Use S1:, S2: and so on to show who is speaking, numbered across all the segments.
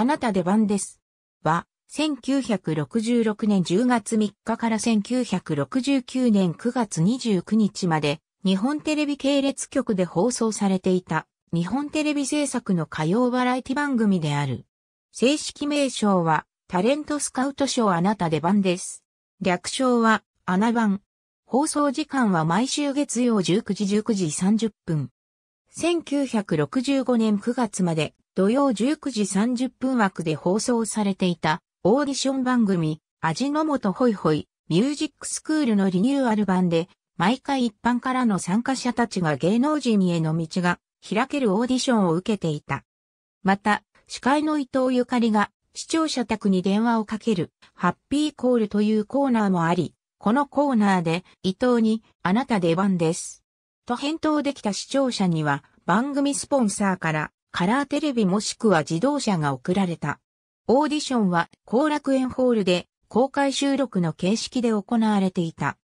S1: あなた出番です。は、1966年10月3日から1969年9月29日まで、日本テレビ系列局で放送されていた、日本テレビ制作の歌謡バラエティ番組である。正式名称は、タレントスカウト賞あなた出番です。略称は、アナ番。放送時間は毎週月曜19時19時30分。1965年9月まで土曜19時30分枠で放送されていたオーディション番組、味の素ホイホイ、ミュージックスクールのリニューアル版で、毎回一般からの参加者たちが芸能人への道が開けるオーディションを受けていた。また、司会の伊藤ゆかりが視聴者宅に電話をかけるハッピーコールというコーナーもあり、このコーナーで伊藤にあなた出番です。と返答できた視聴者には番組スポンサーからカラーテレビもしくは自動車が送られた。オーディションは後楽園ホールで公開収録の形式で行われていた。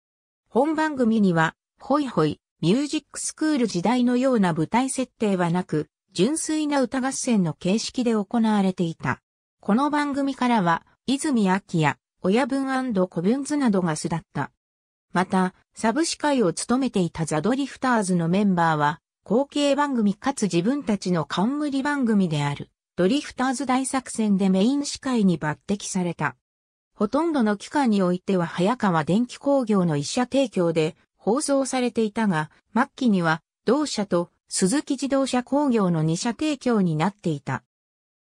S1: 本番組には、ホイホイ、ミュージックスクール時代のような舞台設定はなく、純粋な歌合戦の形式で行われていた。この番組からは、泉明や親分子分図などが巣立った。また、サブ司会を務めていたザドリフターズのメンバーは、後継番組かつ自分たちの冠番組である、ドリフターズ大作戦でメイン司会に抜擢された。ほとんどの期間においては早川電機工業の一社提供で放送されていたが、末期には同社と鈴木自動車工業の二社提供になっていた。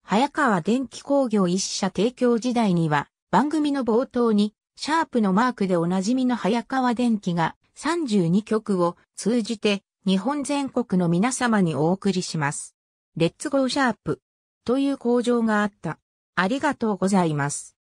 S1: 早川電機工業一社提供時代には番組の冒頭にシャープのマークでおなじみの早川電機が32曲を通じて日本全国の皆様にお送りします。レッツゴーシャープという工場があった。ありがとうございます。